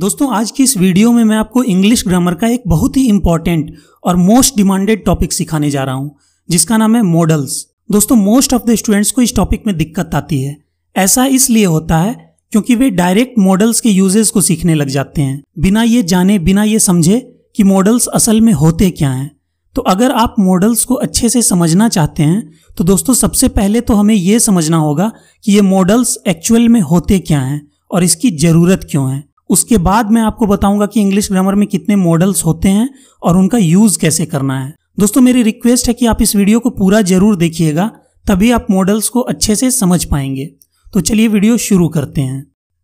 दोस्तों आज की इस वीडियो में मैं आपको इंग्लिश ग्रामर का एक बहुत ही इंपॉर्टेंट और मोस्ट डिमांडेड टॉपिक सिखाने जा रहा हूं जिसका नाम है मॉडल्स दोस्तों मोस्ट ऑफ द स्टूडेंट्स को इस टॉपिक में दिक्कत आती है ऐसा इसलिए होता है क्योंकि वे डायरेक्ट मॉडल्स के यूजेस को सीखने लग जाते हैं बिना ये जाने बिना ये समझे कि मॉडल्स असल में होते क्या हैं तो अगर आप मॉडल्स को अच्छे से समझना चाहते हैं तो दोस्तों सबसे पहले तो हमें ये समझना होगा कि ये मॉडल्स एक्चुअल में होते क्या हैं और इसकी ज़रूरत क्यों है उसके बाद मैं आपको बताऊंगा कि इंग्लिश ग्रामर में कितने मॉडल्स होते हैं और उनका यूज कैसे करना है दोस्तों मेरी रिक्वेस्ट है कि आप इस वीडियो को पूरा जरूर देखिएगा तभी आप मॉडल्स को अच्छे से समझ पाएंगे तो चलिए वीडियो शुरू करते हैं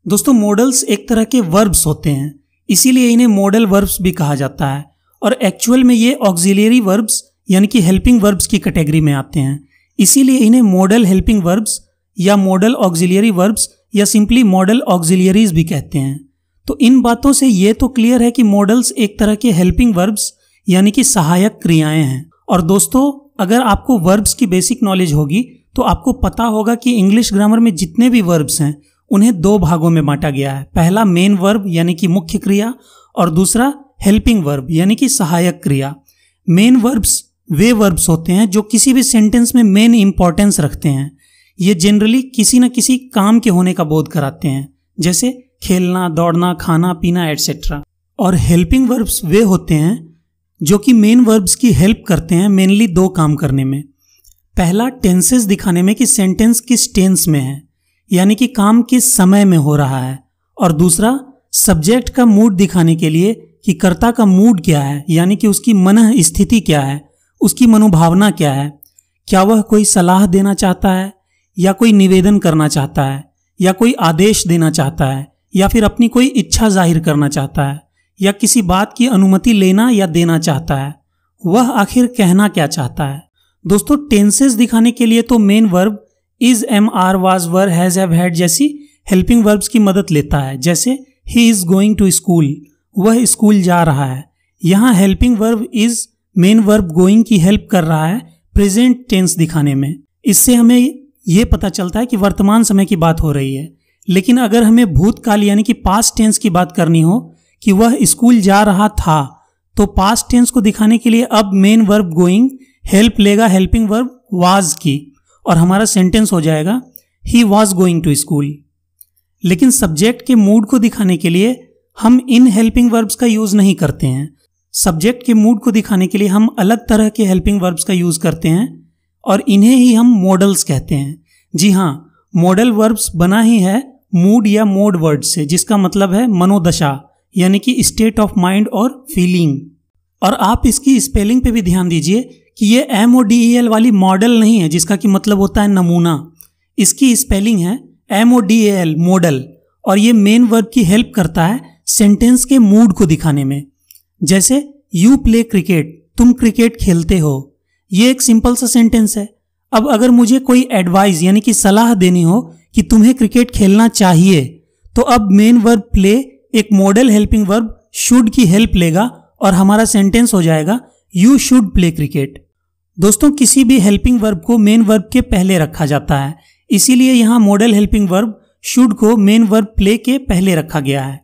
दोस्तों मॉडल्स एक तरह के वर्ब्स होते हैं इसीलिए इन्हें मॉडल वर्ब्स भी कहा जाता है और एक्चुअल में ये ऑक्सिलियरी वर्ब्स यानी कि हेल्पिंग वर्ब्स की कैटेगरी में आते हैं इसीलिए इन्हें मॉडल हेल्पिंग वर्ब्स या मॉडल ऑक्सिलियरी वर्ब्स या सिंपली मॉडल ऑक्सिलियरीज भी कहते हैं तो इन बातों से ये तो क्लियर है कि मॉडल्स एक तरह के हेल्पिंग वर्ब्स यानी कि सहायक क्रियाएं हैं और दोस्तों अगर आपको वर्ब्स की बेसिक नॉलेज होगी तो आपको पता होगा कि इंग्लिश ग्रामर में जितने भी वर्ब्स हैं उन्हें दो भागों में बांटा गया है पहला मेन वर्ब यानी कि मुख्य क्रिया और दूसरा हेल्पिंग वर्ब यानी कि सहायक क्रिया मेन वर्ब्स वे वर्ब्स होते हैं जो किसी भी सेंटेंस में मेन इंपॉर्टेंस रखते हैं ये जनरली किसी न किसी काम के होने का बोध कराते हैं जैसे खेलना दौड़ना खाना पीना एट्सेट्रा और हेल्पिंग वर्ब्स वे होते हैं जो कि मेन वर्ब्स की हेल्प करते हैं मेनली दो काम करने में पहला टेंसेस दिखाने में कि सेंटेंस किस टेंस में है यानी कि काम किस समय में हो रहा है और दूसरा सब्जेक्ट का मूड दिखाने के लिए कि कर्ता का मूड क्या है यानी कि उसकी मन स्थिति क्या है उसकी मनोभावना क्या है क्या वह कोई सलाह देना चाहता है या कोई निवेदन करना चाहता है या कोई आदेश देना चाहता है या फिर अपनी कोई इच्छा जाहिर करना चाहता है या किसी बात की अनुमति लेना या देना चाहता है वह आखिर कहना क्या चाहता है दोस्तों टेंसेस दिखाने के लिए तो main verb is am are was were has have had जैसी हेल्पिंग वर्ब्स की मदद लेता है जैसे he is going to school वह स्कूल जा रहा है यहाँ helping verb is main verb going की हेल्प कर रहा है प्रेजेंट टेंस दिखाने में इससे हमें ये पता चलता है कि वर्तमान समय की बात हो रही है लेकिन अगर हमें भूतकाल यानी कि पास्ट टेंस की बात करनी हो कि वह स्कूल जा रहा था तो पास्ट टेंस को दिखाने के लिए अब मेन वर्ब गोइंग हेल्प लेगा हेल्पिंग वर्ब वाज की और हमारा सेंटेंस हो जाएगा he was going to school लेकिन सब्जेक्ट के मूड को दिखाने के लिए हम इन हेल्पिंग वर्ब्स का यूज नहीं करते हैं सब्जेक्ट के मूड को दिखाने के लिए हम अलग तरह के हेल्पिंग वर्ब्स का यूज करते हैं और इन्हें ही हम मॉडल्स कहते हैं जी हाँ मॉडल वर्ब्स बना ही है मूड या मोड वर्ड से जिसका मतलब है मनोदशा यानी कि स्टेट ऑफ माइंड और फीलिंग और आप इसकी स्पेलिंग पे भी ध्यान दीजिए कि ये M O D E L वाली मॉडल नहीं है जिसका कि मतलब होता है नमूना इसकी स्पेलिंग है M O D L model और ये मेन वर्ब की हेल्प करता है सेंटेंस के मूड को दिखाने में जैसे यू प्ले क्रिकेट तुम क्रिकेट खेलते हो ये एक सिंपल सा सेंटेंस है अब अगर मुझे कोई एडवाइस यानी कि सलाह देनी हो कि तुम्हें क्रिकेट खेलना चाहिए तो अब मेन वर्ब प्ले एक मॉडल हेल्पिंग वर्ब शुड की हेल्प लेगा और हमारा सेंटेंस हो जाएगा यू शुड प्ले क्रिकेट दोस्तों किसी भी हेल्पिंग वर्ब को मेन वर्ब के पहले रखा जाता है इसीलिए यहाँ मॉडल हेल्पिंग वर्ब शुड को मेन वर्ब प्ले के पहले रखा गया है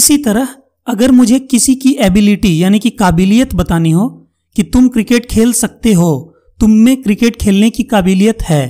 इसी तरह अगर मुझे किसी की एबिलिटी यानी कि काबिलियत बतानी हो कि तुम क्रिकेट खेल सकते हो तुम में क्रिकेट खेलने की काबिलियत है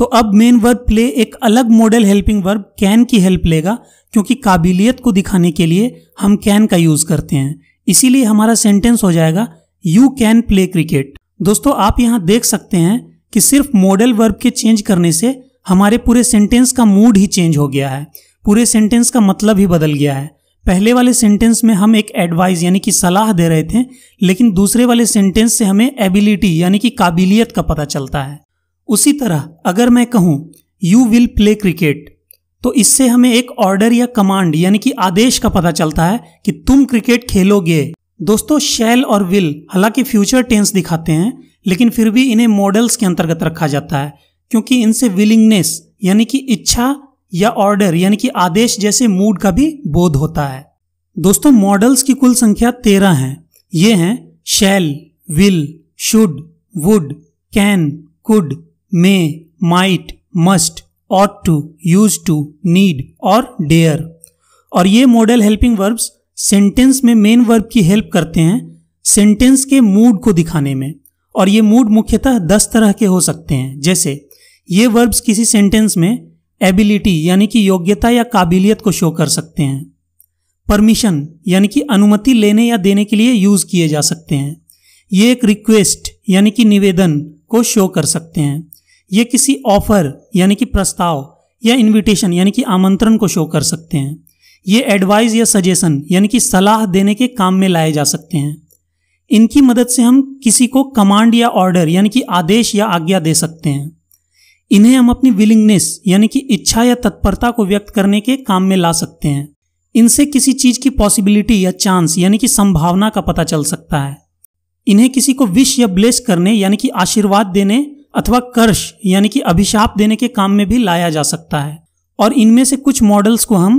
तो अब मेन वर्ब प्ले एक अलग मॉडल हेल्पिंग वर्ब कैन की हेल्प लेगा क्योंकि काबिलियत को दिखाने के लिए हम कैन का यूज करते हैं इसीलिए हमारा सेंटेंस हो जाएगा यू कैन प्ले क्रिकेट दोस्तों आप यहाँ देख सकते हैं कि सिर्फ मॉडल वर्ब के चेंज करने से हमारे पूरे सेंटेंस का मूड ही चेंज हो गया है पूरे सेंटेंस का मतलब ही बदल गया है पहले वाले सेंटेंस में हम एक एडवाइस यानी कि सलाह दे रहे थे लेकिन दूसरे वाले सेंटेंस से हमें एबिलिटी यानी कि काबिलियत का पता चलता है उसी तरह अगर मैं कहूँ यू विल प्ले क्रिकेट तो इससे हमें एक ऑर्डर या कमांड यानी कि आदेश का पता चलता है कि तुम क्रिकेट खेलोगे दोस्तों शैल और विल हालांकि फ्यूचर टेंस दिखाते हैं लेकिन फिर भी इन्हें मॉडल्स के अंतर्गत रखा जाता है क्योंकि इनसे विलिंगनेस यानी कि इच्छा या ऑर्डर यानी कि आदेश जैसे मूड का भी बोध होता है दोस्तों मॉडल्स की कुल संख्या तेरह हैं ये हैं shall will should would can could may might must ought to used to need और डेयर और ये मॉडल हेल्पिंग वर्ब्स सेंटेंस में मेन वर्ब की हेल्प करते हैं सेंटेंस के मूड को दिखाने में और ये मूड मुख्यतः दस तरह के हो सकते हैं जैसे ये वर्ब्स किसी सेंटेंस में एबिलिटी यानी कि योग्यता या काबिलियत को शो कर सकते हैं परमिशन यानी कि अनुमति लेने या देने के लिए यूज़ किए जा सकते हैं ये एक रिक्वेस्ट यानी कि निवेदन को शो कर सकते हैं ये किसी ऑफर यानी कि प्रस्ताव या इनविटेशन यानी कि आमंत्रण को शो कर सकते हैं ये एडवाइस या सजेशन यानी कि सलाह देने के काम में लाए जा सकते हैं इनकी मदद से हम किसी को कमांड या ऑर्डर यानी कि आदेश या आज्ञा दे सकते हैं इन्हें हम अपनी विलिंगनेस यानी कि इच्छा या तत्परता को व्यक्त करने के काम में ला सकते हैं इनसे किसी चीज की पॉसिबिलिटी या चांस यानी कि संभावना का पता चल सकता है इन्हें किसी को विश या ब्लेस करने यानी कि आशीर्वाद देने अथवा कर्श यानी कि अभिशाप देने के काम में भी लाया जा सकता है और इनमें से कुछ मॉडल्स को हम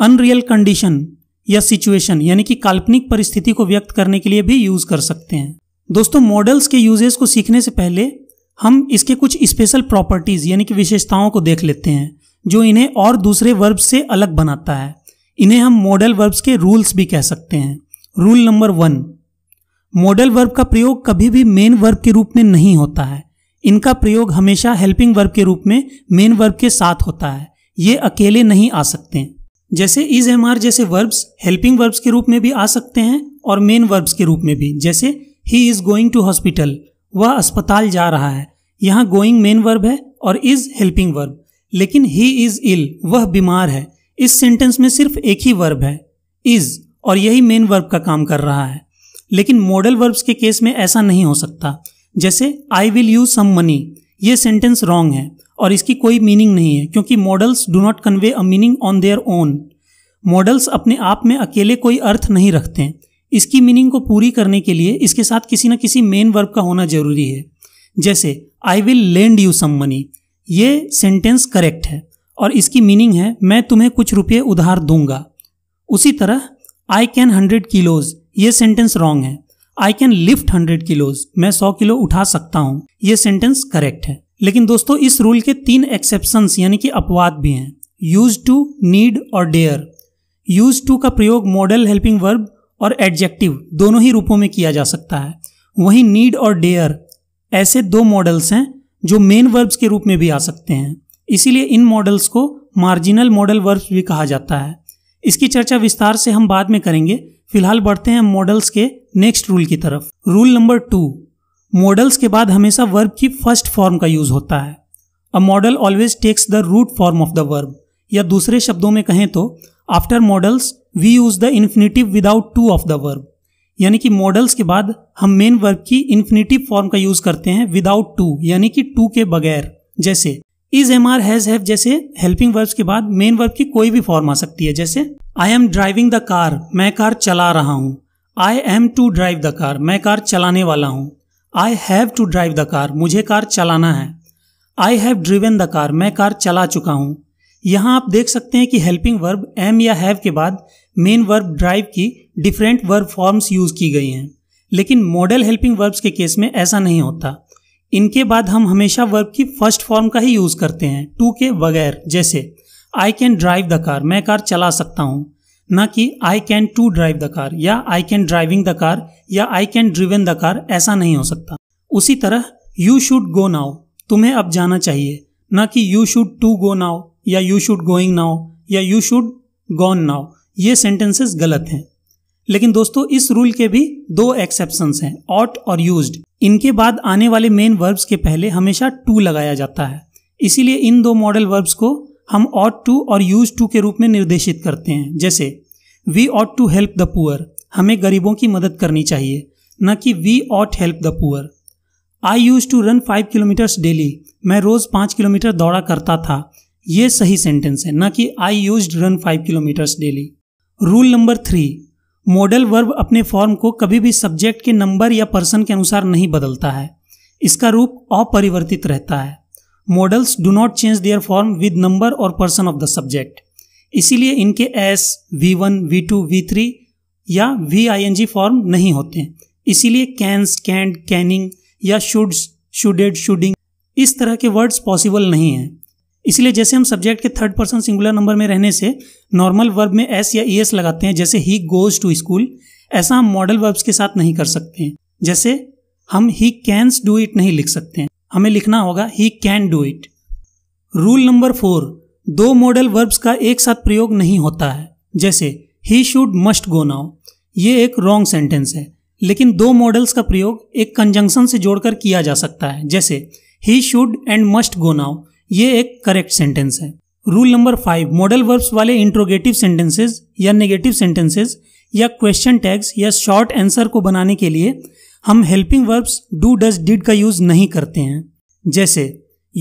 अनरियल कंडीशन या सिचुएशन यानी कि काल्पनिक परिस्थिति को व्यक्त करने के लिए भी यूज कर सकते हैं दोस्तों मॉडल्स के यूजेस को सीखने से पहले हम इसके कुछ स्पेशल प्रॉपर्टीज यानी कि विशेषताओं को देख लेते हैं जो इन्हें और दूसरे वर्ब से अलग बनाता है इन्हें हम मॉडल वर्ब्स के रूल्स भी कह सकते हैं rule number one model verb का प्रयोग कभी भी मेन वर्ब के रूप में नहीं होता है इनका प्रयोग हमेशा हेल्पिंग वर्ब के रूप में मेन वर्ब के साथ होता है ये अकेले नहीं आ सकते जैसे इज एम आर जैसे वर्ब्स हेल्पिंग वर्ब्स के रूप में भी आ सकते हैं और मेन वर्ब्स के रूप में भी जैसे he is going to hospital वह अस्पताल जा रहा है यहाँ गोइंग मेन वर्ब है और इज हेल्पिंग वर्ब लेकिन ही इज इल वह बीमार है इस सेंटेंस में सिर्फ एक ही वर्ब है इज और यही मेन वर्ब का काम कर रहा है लेकिन मॉडल वर्ब्स के केस में ऐसा नहीं हो सकता जैसे I will use some money ये सेंटेंस रॉन्ग है और इसकी कोई मीनिंग नहीं है क्योंकि models do not convey a meaning on their own models अपने आप में अकेले कोई अर्थ नहीं रखते हैं इसकी मीनिंग को पूरी करने के लिए इसके साथ किसी न किसी मेन वर्ब का होना जरूरी है जैसे I will lend you some money ये सेंटेंस करेक्ट है और इसकी मीनिंग है मैं तुम्हें कुछ रुपये उधार दूंगा उसी तरह आई कैन हंड्रेड किलोज ये सेंटेंस रॉन्ग है I can lift hundred kilos मैं सौ किलो उठा सकता हूँ ये सेंटेंस करेक्ट है लेकिन दोस्तों इस रूल के तीन एक्सेप्शन यानी कि अपवाद भी हैं यूज टू नीड और डेयर यूज टू का प्रयोग मॉडल हेल्पिंग वर्ब और एडजेक्टिव दोनों ही रूपों में किया जा सकता है वहीं नीड और डेयर ऐसे दो मॉडल्स हैं जो मेन वर्ब्स के रूप में भी आ सकते हैं इसीलिए इन मॉडल्स को मार्जिनल मॉडल वर्ब्स भी कहा जाता है इसकी चर्चा विस्तार से हम बाद में करेंगे फिलहाल बढ़ते हैं मॉडल्स के नेक्स्ट रूल की तरफ रूल नंबर टू मॉडल्स के बाद हमेशा वर्ब की फर्स्ट फॉर्म का यूज होता है a model always takes the root form of the verb या दूसरे शब्दों में कहें तो after models we use the infinitive without to of the verb यानी कि मॉडल्स के बाद हम मेन वर्ब की इन्फिनेटिव फॉर्म का यूज करते हैं विदाउट टू यानी कि टू के बगैर जैसे is am are has have जैसे हेल्पिंग वर्ब्स के बाद मेन वर्ब की कोई भी फॉर्म आ सकती है जैसे I am driving the car मैं कार चला रहा हूँ I am to drive the car मैं कार चलाने वाला हूँ I have to drive the car मुझे कार चलाना है I have driven the car मैं कार चला चुका हूँ यहाँ आप देख सकते हैं कि हेल्पिंग वर्ब एम या हैव के बाद मेन वर्ब ड्राइव की डिफरेंट वर्ब फॉर्म्स यूज की गई हैं लेकिन मॉडल हेल्पिंग वर्ब्स के केस में ऐसा नहीं होता इनके बाद हम हमेशा वर्ब की फर्स्ट फॉर्म का ही यूज करते हैं टू के बगैर जैसे I can drive the car मैं कार चला सकता हूँ न कि I can to drive the car या I can driving the car या I can driven the car ऐसा नहीं हो सकता उसी तरह यू शुड गो नाउ तुम्हें अब जाना चाहिए न कि you should to go now या यू शुड गोइंग नाउ या यू शुड गॉन नाउ ये सेंटेंसेस गलत हैं लेकिन दोस्तों इस रूल के भी दो एक्सेप्शन हैं ऑट और यूज इनके बाद आने वाले मेन वर्ब्स के पहले हमेशा टू लगाया जाता है इसीलिए इन दो मॉडल वर्ब्स को हम ऑट टू और यूज टू के रूप में निर्देशित करते हैं जैसे we ought to help the poor हमें गरीबों की मदद करनी चाहिए न कि we ought help the poor I used to run five kilometres daily मैं रोज पांच किलोमीटर दौड़ा करता था ये सही सेंटेंस है न कि I use run five kilometres daily rule number three model verb अपने फॉर्म को कभी भी सब्जेक्ट के नंबर या पर्सन के अनुसार नहीं बदलता है इसका रूप अपरिवर्तित रहता है models do not change their form with number और पर्सन ऑफ द सब्जेक्ट इसीलिए इनके S V one V two V three या V I N G form नहीं होते इसीलिए कैंस कैंड कैनिंग या शुड्स शुडेड शुडिंग इस तरह के वर्ड्स पॉसिबल नहीं हैं इसलिए जैसे हम सब्जेक्ट के थर्ड पर्सन सिंगुलर नंबर में रहने से नॉर्मल वर्ब में एस या ई e एस लगाते हैं जैसे ही गोज टू स्कूल ऐसा हम मॉडल वर्ब्स के साथ नहीं कर सकते हैं जैसे हम ही कैंस डू इट नहीं लिख सकते हैं हमें लिखना होगा he can do it rule number four दो मॉडल वर्ब्स का एक साथ प्रयोग नहीं होता है जैसे he should must go now ये एक रॉन्ग सेंटेंस है लेकिन दो मॉडल्स का प्रयोग एक कंजंक्शन से जोड़कर किया जा सकता है जैसे he should and must go now ये एक करेक्ट सेंटेंस है rule number five model verbs वाले इंट्रोगेटिव सेंटेंसेज या नेगेटिव सेंटेंसेज या क्वेश्चन टैग्स या शॉर्ट आंसर को बनाने के लिए हम helping verbs do does did का यूज नहीं करते हैं जैसे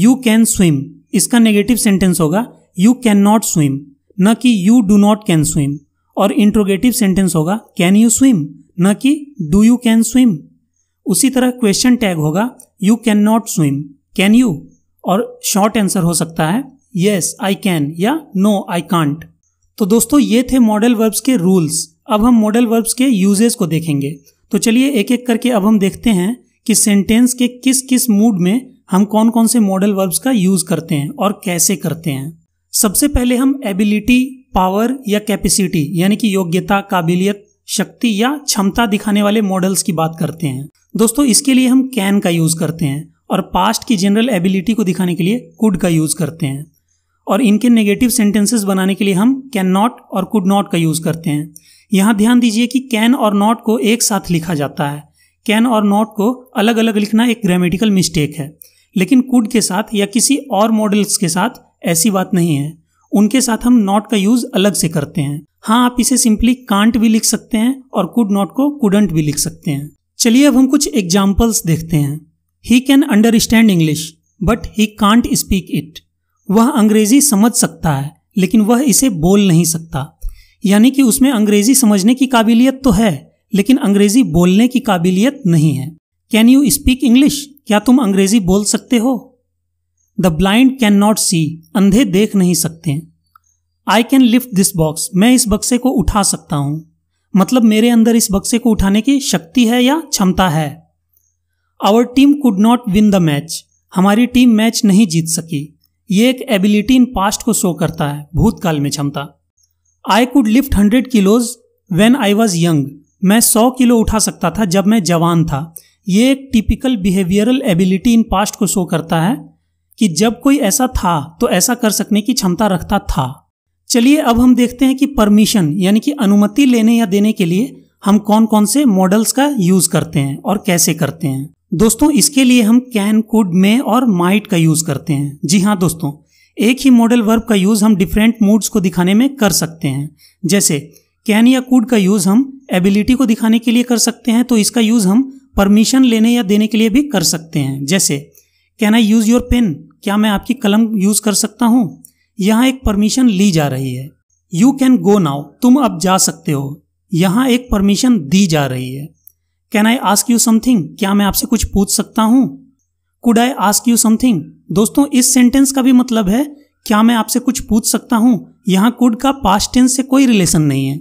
यू कैन स्विम इसका नेगेटिव सेंटेंस होगा यू कैन नॉट स्विम न कि you do not can swim और इंट्रोगेटिव सेंटेंस होगा कैन यू स्विम न कि डू यू कैन स्विम उसी तरह क्वेश्चन टैग होगा you can not swim can you और शॉर्ट आंसर हो सकता है येस आई कैन या नो आई कांट तो दोस्तों ये थे मॉडल वर्ब्स के रूल्स अब हम मॉडल वर्ब्स के यूजेस को देखेंगे तो चलिए एक एक करके अब हम देखते हैं कि सेंटेंस के किस किस मूड में हम कौन कौन से मॉडल वर्ब्स का यूज करते हैं और कैसे करते हैं सबसे पहले हम एबिलिटी पावर या कैपेसिटी यानी कि योग्यता काबिलियत शक्ति या क्षमता दिखाने वाले मॉडल्स की बात करते हैं दोस्तों इसके लिए हम कैन का यूज करते हैं और पास्ट की जनरल एबिलिटी को दिखाने के लिए कुड का यूज़ करते हैं और इनके नेगेटिव सेंटेंसेस बनाने के लिए हम कैन नॉट और कुड नॉट का यूज़ करते हैं यहाँ ध्यान दीजिए कि कैन और नॉट को एक साथ लिखा जाता है कैन और नॉट को अलग अलग लिखना एक ग्रामेटिकल मिस्टेक है लेकिन कुड के साथ या किसी और मॉडल्स के साथ ऐसी बात नहीं है उनके साथ हम नॉट का यूज़ अलग से करते हैं हाँ आप इसे सिंपली कांट भी लिख सकते हैं और कुड नॉट को कुडंट भी लिख सकते हैं चलिए अब हम कुछ एग्जाम्पल्स देखते हैं he can understand English but he can't speak it वह अंग्रेजी समझ सकता है लेकिन वह इसे बोल नहीं सकता यानी कि उसमें अंग्रेजी समझने की काबिलियत तो है लेकिन अंग्रेजी बोलने की काबिलियत नहीं है कैन यू स्पीक इंग्लिश क्या तुम अंग्रेजी बोल सकते हो the blind can not see अंधे देख नहीं सकते I can lift this box मैं इस बक्से को उठा सकता हूं मतलब मेरे अंदर इस बक्से को उठाने की शक्ति है या क्षमता है our team could not win the match हमारी टीम मैच नहीं जीत सकी ये एक एबिलिटी इन पास्ट को शो करता है भूतकाल में क्षमता I could lift hundred kilos when I was young मैं सौ किलो उठा सकता था जब मैं जवान था ये एक typical behavioural ability in past को शो करता है कि जब कोई ऐसा था तो ऐसा कर सकने की क्षमता रखता था चलिए अब हम देखते हैं कि परमिशन यानी कि अनुमति लेने या देने के लिए हम कौन कौन से मॉडल्स का यूज करते हैं और कैसे करते हैं दोस्तों इसके लिए हम कैन कुड में और माइट का यूज करते हैं जी हाँ दोस्तों एक ही मॉडल वर्ब का यूज हम डिफरेंट मूड्स को दिखाने में कर सकते हैं जैसे कैन या कुड का यूज हम एबिलिटी को दिखाने के लिए कर सकते हैं तो इसका यूज हम परमिशन लेने या देने के लिए भी कर सकते हैं जैसे can I use your pen क्या मैं आपकी कलम यूज कर सकता हूँ यहाँ एक परमिशन ली जा रही है यू कैन गो नाउ तुम अब जा सकते हो यहाँ एक परमिशन दी जा रही है can I ask you something क्या मैं आपसे कुछ पूछ सकता हूं could I ask you something दोस्तों इस सेंटेंस का भी मतलब है क्या मैं आपसे कुछ पूछ सकता हूं यहां कुड का पास्ट टेंस से कोई रिलेशन नहीं है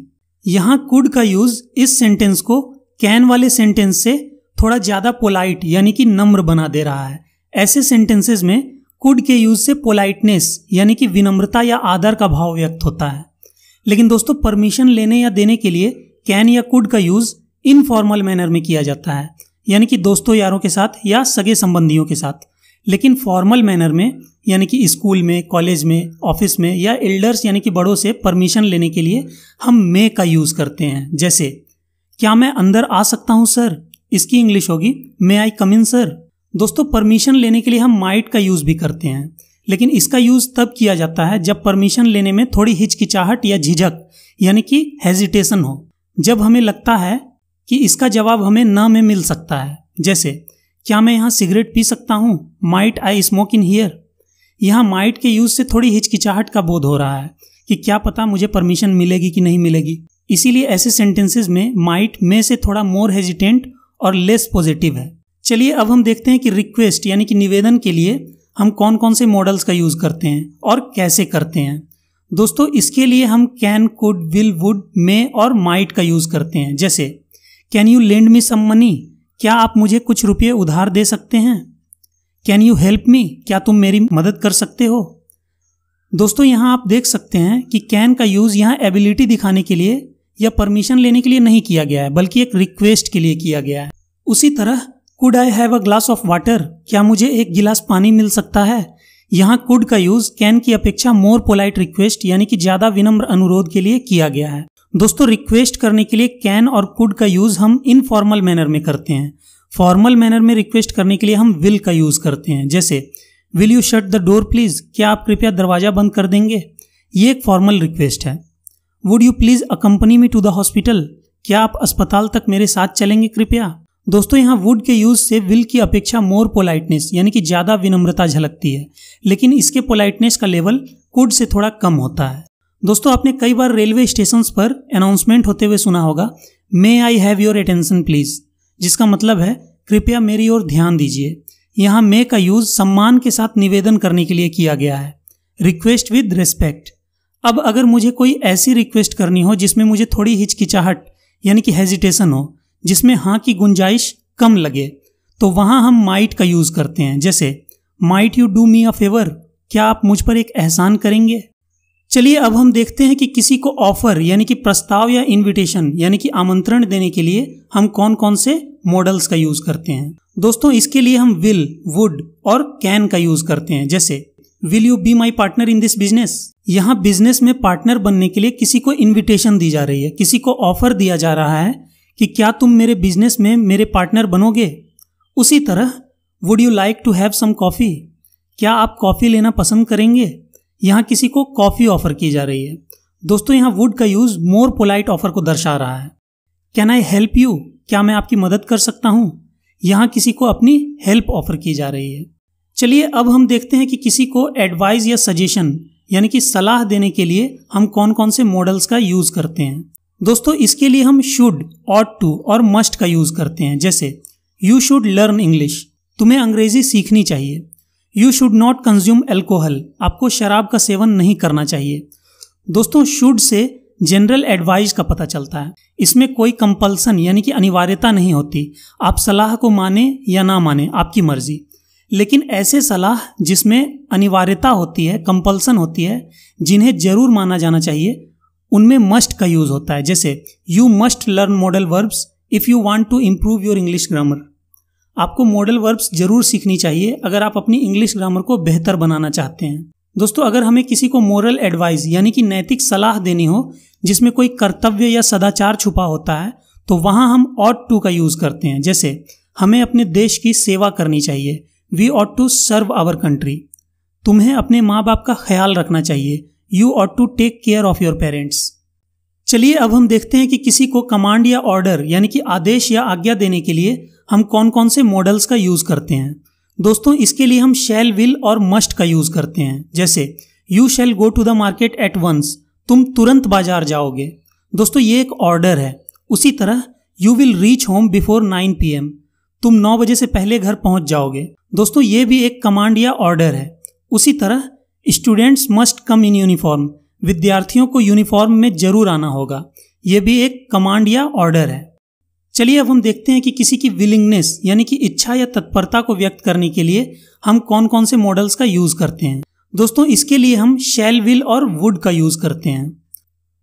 यहां कुड का यूज इस सेंटेंस को कैन वाले सेंटेंस से थोड़ा ज्यादा पोलाइट यानी कि नम्र बना दे रहा है ऐसे सेंटेंसेज में कुड के यूज से पोलाइटनेस यानी कि विनम्रता या आदर का भाव व्यक्त होता है लेकिन दोस्तों परमिशन लेने या देने के लिए कैन या कुड का यूज इनफॉर्मल मैनर में किया जाता है यानी कि दोस्तों यारों के साथ या सगे संबंधियों के साथ लेकिन फॉर्मल मैनर में यानी कि स्कूल में कॉलेज में ऑफिस में या एल्डर्स यानी कि बड़ों से परमिशन लेने के लिए हम मे का यूज़ करते हैं जैसे क्या मैं अंदर आ सकता हूँ सर इसकी इंग्लिश होगी मे आई कम इन सर दोस्तों परमिशन लेने के लिए हम माइट का यूज़ भी करते हैं लेकिन इसका यूज़ तब किया जाता है जब परमिशन लेने में थोड़ी हिचकिचाहट या झिझक यानी कि हेजिटेशन हो जब हमें लगता है कि इसका जवाब हमें न में मिल सकता है जैसे क्या मैं यहाँ सिगरेट पी सकता हूँ might I smoke in here यहाँ माइट के यूज से थोड़ी हिचकिचाहट का बोध हो रहा है कि क्या पता मुझे परमिशन मिलेगी कि नहीं मिलेगी इसीलिए ऐसे सेंटेंसेस में माइट मे से थोड़ा मोर हेजिटेंट और लेस पॉजिटिव है चलिए अब हम देखते हैं कि रिक्वेस्ट यानी कि निवेदन के लिए हम कौन कौन से मॉडल्स का यूज़ करते हैं और कैसे करते हैं दोस्तों इसके लिए हम can could will would may और माइट का यूज़ करते हैं जैसे can you lend me some money क्या आप मुझे कुछ रुपये उधार दे सकते हैं कैन यू हेल्प मी क्या तुम मेरी मदद कर सकते हो दोस्तों यहाँ आप देख सकते हैं कि कैन का यूज़ यहाँ एबिलिटी दिखाने के लिए या परमिशन लेने के लिए नहीं किया गया है बल्कि एक रिक्वेस्ट के लिए किया गया है उसी तरह could I have a glass of water क्या मुझे एक गिलास पानी मिल सकता है यहाँ कुड का यूज कैन की अपेक्षा मोर पोलाइट रिक्वेस्ट यानी कि ज्यादा विनम्र अनुरोध के लिए किया गया है दोस्तों रिक्वेस्ट करने के लिए कैन और कुड का यूज़ हम इनफॉर्मल मैनर में करते हैं फॉर्मल मैनर में रिक्वेस्ट करने के लिए हम विल का यूज़ करते हैं जैसे will you shut the door please क्या आप कृपया दरवाज़ा बंद कर देंगे ये एक फॉर्मल रिक्वेस्ट है would you please accompany me to the hospital क्या आप अस्पताल तक मेरे साथ चलेंगे कृपया दोस्तों यहाँ वुड के यूज से विल की अपेक्षा मोर पोलाइटनेस यानी कि ज़्यादा विनम्रता झलकती है लेकिन इसके पोलाइटनेस का लेवल कुड से थोड़ा कम होता है दोस्तों आपने कई बार रेलवे स्टेशन पर अनाउंसमेंट होते हुए सुना होगा may I have your attention please जिसका मतलब है कृपया मेरी ओर ध्यान दीजिए यहाँ मे का यूज सम्मान के साथ निवेदन करने के लिए किया गया है रिक्वेस्ट विद रेस्पेक्ट अब अगर मुझे कोई ऐसी रिक्वेस्ट करनी हो जिसमें मुझे थोड़ी हिचकिचाहट यानी कि हेजिटेशन हो जिसमें हाँ की गुंजाइश कम लगे तो वहाँ हम माइट का यूज़ करते हैं जैसे might you do me a favour क्या आप मुझ पर एक एहसान करेंगे चलिए अब हम देखते हैं कि किसी को ऑफर यानी कि प्रस्ताव या इनविटेशन यानी कि आमंत्रण देने के लिए हम कौन कौन से मॉडल्स का यूज करते हैं दोस्तों इसके लिए हम विल वुड और कैन का यूज करते हैं जैसे will you be my partner in this business यहाँ बिजनेस में पार्टनर बनने के लिए किसी को इन्विटेशन दी जा रही है किसी को ऑफर दिया जा रहा है कि क्या तुम मेरे बिजनेस में मेरे पार्टनर बनोगे उसी तरह would you like to have some coffee क्या आप कॉफ़ी लेना पसंद करेंगे यहाँ किसी को कॉफ़ी ऑफर की जा रही है दोस्तों यहाँ वुड का यूज़ मोर पोलाइट ऑफर को दर्शा रहा है कैन आई हेल्प यू क्या मैं आपकी मदद कर सकता हूँ यहाँ किसी को अपनी हेल्प ऑफर की जा रही है चलिए अब हम देखते हैं कि किसी को एडवाइज या सजेशन यानी कि सलाह देने के लिए हम कौन कौन से मॉडल्स का यूज़ करते हैं दोस्तों इसके लिए हम शुड ऑट टू और मस्ट का यूज़ करते हैं जैसे यू शुड लर्न इंग्लिश तुम्हें अंग्रेजी सीखनी चाहिए you should not consume alcohol आपको शराब का सेवन नहीं करना चाहिए दोस्तों शुड से जनरल एडवाइज का पता चलता है इसमें कोई कंपल्सन यानी कि अनिवार्यता नहीं होती आप सलाह को माने या ना माने आपकी मर्जी लेकिन ऐसे सलाह जिसमें अनिवार्यता होती है कंपल्सन होती है जिन्हें जरूर माना जाना चाहिए उनमें मस्ट का यूज़ होता है जैसे you must learn modal verbs if you want to improve your English grammar आपको मॉडल वर्ब्स जरूर सीखनी चाहिए अगर आप अपनी इंग्लिश ग्रामर को बेहतर बनाना चाहते हैं दोस्तों अगर हमें किसी को मॉरल एडवाइस यानी कि नैतिक सलाह देनी हो जिसमें कोई कर्तव्य या सदाचार छुपा होता है तो वहां हम ऑट टू का यूज़ करते हैं जैसे हमें अपने देश की सेवा करनी चाहिए we ought to serve our country तुम्हें अपने माँ बाप का ख्याल रखना चाहिए you ought to take care of your parents चलिए अब हम देखते हैं कि किसी को कमांड या ऑर्डर यानी कि आदेश या आज्ञा देने के लिए हम कौन कौन से मॉडल्स का यूज़ करते हैं दोस्तों इसके लिए हम शेल विल और मस्ट का यूज़ करते हैं जैसे you shall go to the market at once तुम तुरंत बाजार जाओगे दोस्तों ये एक ऑर्डर है उसी तरह you will reach home before nine P तुम नौ बजे से पहले घर पहुंच जाओगे दोस्तों ये भी एक कमांड या ऑर्डर है उसी तरह students must come in uniform विद्यार्थियों को यूनिफॉर्म में जरूर आना होगा ये भी एक कमांड या ऑर्डर है चलिए अब हम देखते हैं कि किसी की विलिंगनेस यानी कि इच्छा या तत्परता को व्यक्त करने के लिए हम कौन कौन से मॉडल्स का यूज करते हैं दोस्तों इसके लिए हम शेल विल और वुड का यूज करते हैं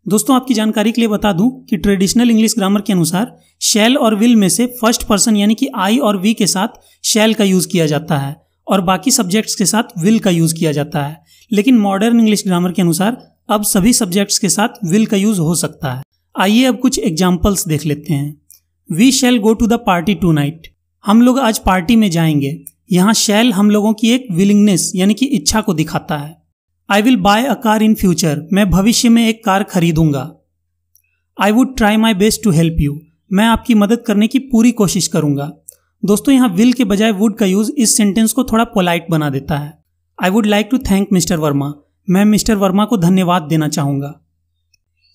दोस्तों आपकी जानकारी के लिए बता दूं कि ट्रेडिशनल इंग्लिश ग्रामर के अनुसार शेल और विल में से फर्स्ट पर्सन यानी कि आई और वी के साथ शेल का यूज किया जाता है और बाकी सब्जेक्ट्स के साथ विल का यूज किया जाता है लेकिन मॉडर्न इंग्लिश ग्रामर के अनुसार अब सभी सब्जेक्ट्स के साथ विल का यूज हो सकता है आइए अब कुछ एग्जाम्पल्स देख लेते हैं we shall go to the party tonight हम लोग आज पार्टी में जाएंगे यहाँ शैल हम लोगों की एक विलिंगनेस यानी कि इच्छा को दिखाता है I will buy a car in future मैं भविष्य में एक कार खरीदूंगा I would try my best to help you मैं आपकी मदद करने की पूरी कोशिश करूंगा दोस्तों यहाँ विल के बजाय वुड का यूज इस सेंटेंस को थोड़ा पोलाइट बना देता है I would like to thank mister Verma मैं मिस्टर वर्मा को धन्यवाद देना चाहूँगा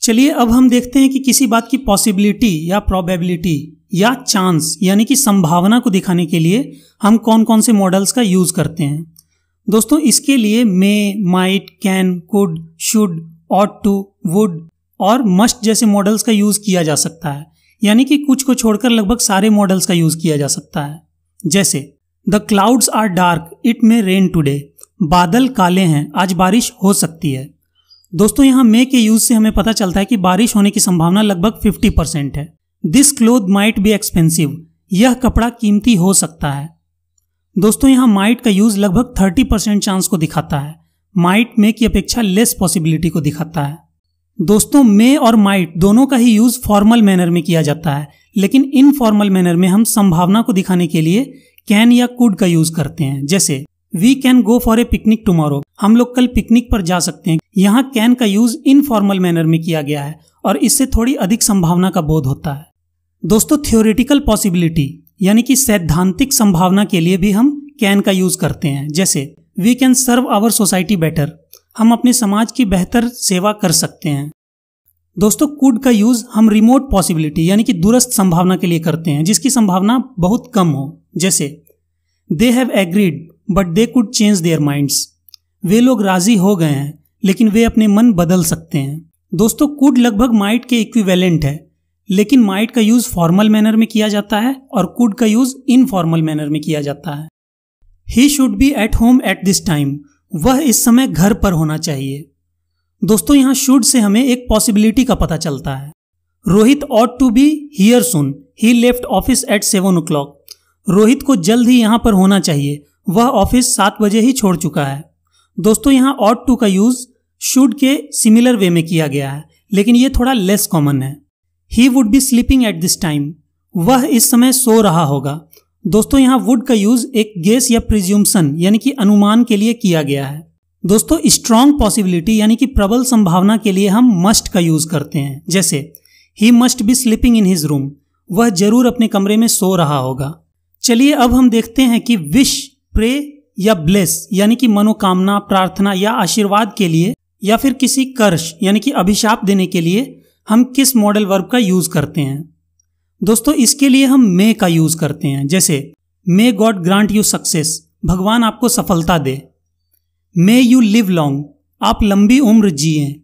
चलिए अब हम देखते हैं कि किसी बात की पॉसिबिलिटी या प्रोबेबिलिटी या चांस यानी कि संभावना को दिखाने के लिए हम कौन कौन से मॉडल्स का यूज़ करते हैं दोस्तों इसके लिए may might can could should ought to would और मस्ट जैसे मॉडल्स का यूज़ किया जा सकता है यानी कि कुछ को छोड़कर लगभग सारे मॉडल्स का यूज़ किया जा सकता है जैसे the clouds are dark it may rain today बादल काले हैं आज बारिश हो सकती है दोस्तों यहाँ मे के यूज से हमें पता चलता है कि बारिश होने की संभावना लगभग 50 परसेंट है this cloth might be expensive यह कपड़ा कीमती हो सकता है दोस्तों यहाँ माइट का यूज लगभग 30 परसेंट चांस को दिखाता है माइट मे की अपेक्षा लेस पॉसिबिलिटी को दिखाता है दोस्तों मे और माइट दोनों का ही यूज फॉर्मल मैनर में किया जाता है लेकिन इनफॉर्मल मैनर में हम संभावना को दिखाने के लिए कैन या कुड का यूज करते हैं जैसे we can go for a picnic tomorrow हम लोग कल पिकनिक पर जा सकते हैं यहाँ कैन का यूज इनफॉर्मल मैनर में किया गया है और इससे थोड़ी अधिक संभावना का बोध होता है दोस्तों थियोरिटिकल पॉसिबिलिटी यानी कि सैद्धांतिक संभावना के लिए भी हम कैन का यूज करते हैं जैसे we can serve our society better हम अपने समाज की बेहतर सेवा कर सकते हैं दोस्तों कुड का यूज हम रिमोट पॉसिबिलिटी यानी कि दूरस्थ संभावना के लिए करते हैं जिसकी संभावना बहुत कम हो जैसे they have agreed but they could change their minds वे लोग राजी हो गए हैं लेकिन वे अपने मन बदल सकते हैं दोस्तों कुड लगभग माइट के इक्विवेलेंट है लेकिन माइट का यूज फॉर्मल मैनर में किया जाता है और कुड का यूज इनफॉर्मल मैनर में किया जाता है he should be at home at this time वह इस समय घर पर होना चाहिए दोस्तों यहां शुड से हमें एक पॉसिबिलिटी का पता चलता है Rohit ought to be here soon he left office at seven o'clock Rohit को जल्द ही यहां पर होना चाहिए वह ऑफिस सात बजे ही छोड़ चुका है दोस्तों यहाँ ऑट टू का यूज शुड के सिमिलर वे में किया गया है लेकिन ये थोड़ा लेस कॉमन है he would be sleeping at this time वह इस समय सो रहा होगा दोस्तों यहाँ वुड का यूज एक गेस या प्रिज्यूमसन यानी कि अनुमान के लिए किया गया है दोस्तों स्ट्रॉन्ग पॉसिबिलिटी यानी कि प्रबल संभावना के लिए हम मस्ट का यूज करते हैं जैसे he must be sleeping in his room वह जरूर अपने कमरे में सो रहा होगा चलिए अब हम देखते हैं कि विश प्रे या ब्लेस यानी कि मनोकामना प्रार्थना या आशीर्वाद के लिए या फिर किसी कर्श यानी कि अभिशाप देने के लिए हम किस मॉडल वर्ब का यूज करते हैं दोस्तों इसके लिए हम मे का यूज करते हैं जैसे may God grant you success भगवान आपको सफलता दे मे यू लिव लॉन्ग आप लंबी उम्र जिए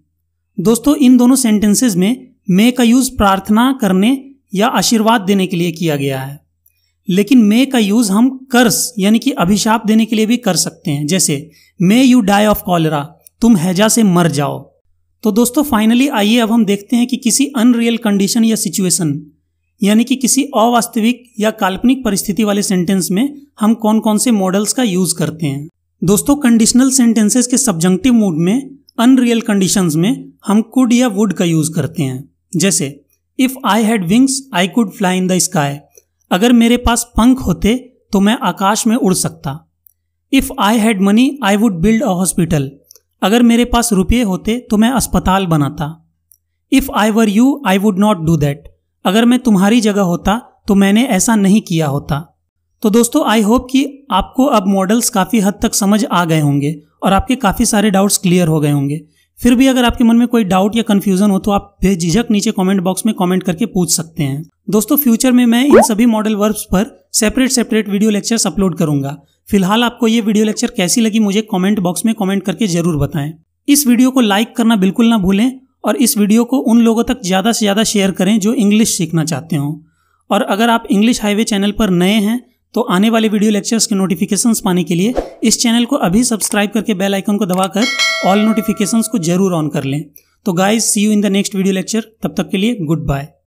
दोस्तों इन दोनों सेंटेंसेज में मे का यूज प्रार्थना करने या आशीर्वाद देने के लिए किया गया है लेकिन मे का यूज हम कर्स यानी कि अभिशाप देने के लिए भी कर सकते हैं जैसे may you die of cholera तुम हैजा से मर जाओ तो दोस्तों फाइनली आइए अब हम देखते हैं कि किसी अनरियल कंडीशन या सिचुएशन यानी कि किसी अवास्तविक या काल्पनिक परिस्थिति वाले सेंटेंस में हम कौन कौन से मॉडल्स का यूज करते हैं दोस्तों कंडीशनल सेंटेंसेस के सब्जंक्टिव मूड में अनरियल कंडीशंस में हम कुड या वुड का यूज करते हैं जैसे if I had wings I could fly in the sky अगर मेरे पास पंख होते तो मैं आकाश में उड़ सकता if I had money I would build a hospital अगर मेरे पास रुपये होते तो मैं अस्पताल बनाता if I were you I would not do that अगर मैं तुम्हारी जगह होता तो मैंने ऐसा नहीं किया होता तो दोस्तों आई होप कि आपको अब मॉडल्स काफ़ी हद तक समझ आ गए होंगे और आपके काफ़ी सारे डाउट्स क्लियर हो गए होंगे फिर भी अगर आपके मन में कोई डाउट या कन्फ्यूजन हो तो आप बेझिझक नीचे कमेंट बॉक्स में कमेंट करके पूछ सकते हैं दोस्तों फ्यूचर में मैं इन सभी मॉडल वर्ब्स पर separate separate video lectures upload करूंगा फिलहाल आपको ये वीडियो लेक्चर कैसी लगी मुझे कमेंट बॉक्स में कमेंट करके जरूर बताएं इस वीडियो को लाइक करना बिल्कुल ना भूलें और इस वीडियो को उन लोगों तक ज़्यादा से ज़्यादा शेयर करें जो इंग्लिश सीखना चाहते हों और अगर आप इंग्लिश हाईवे चैनल पर नए हैं तो आने वाले वीडियो लेक्चर्स के नोटिफिकेशंस पाने के लिए इस चैनल को अभी सब्सक्राइब करके बेल आइकन को दबाकर ऑल नोटिफिकेशंस को जरूर ऑन कर लें तो guys see you in the next video lecture तब तक के लिए गुड बाय